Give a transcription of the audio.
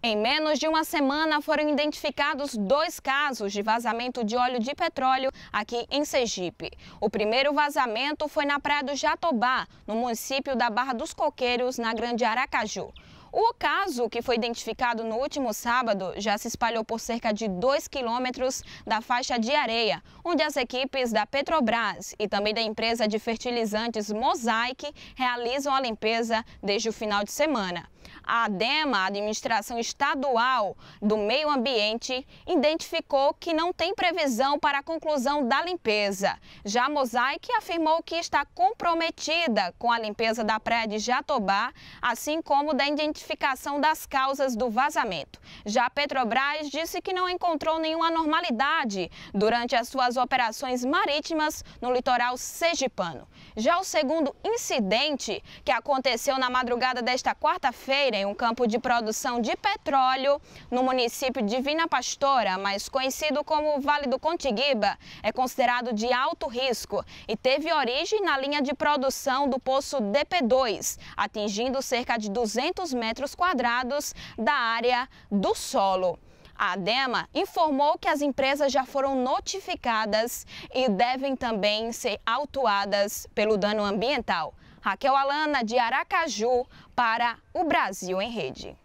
Em menos de uma semana foram identificados dois casos de vazamento de óleo de petróleo aqui em Sergipe. O primeiro vazamento foi na Praia do Jatobá, no município da Barra dos Coqueiros, na Grande Aracaju. O caso, que foi identificado no último sábado, já se espalhou por cerca de 2 quilômetros da faixa de areia, onde as equipes da Petrobras e também da empresa de fertilizantes Mosaic realizam a limpeza desde o final de semana a ADEMA, a Administração Estadual do Meio Ambiente, identificou que não tem previsão para a conclusão da limpeza. Já a Mosaic afirmou que está comprometida com a limpeza da praia de Jatobá, assim como da identificação das causas do vazamento. Já a Petrobras disse que não encontrou nenhuma anormalidade durante as suas operações marítimas no litoral sergipano. Já o segundo incidente, que aconteceu na madrugada desta quarta-feira em um campo de produção de petróleo no município de Vina Pastora, mas conhecido como Vale do Contiguiba, é considerado de alto risco e teve origem na linha de produção do poço DP2, atingindo cerca de 200 metros quadrados da área do solo. A ADEMA informou que as empresas já foram notificadas e devem também ser autuadas pelo dano ambiental. Raquel Alana, de Aracaju, para o Brasil em Rede.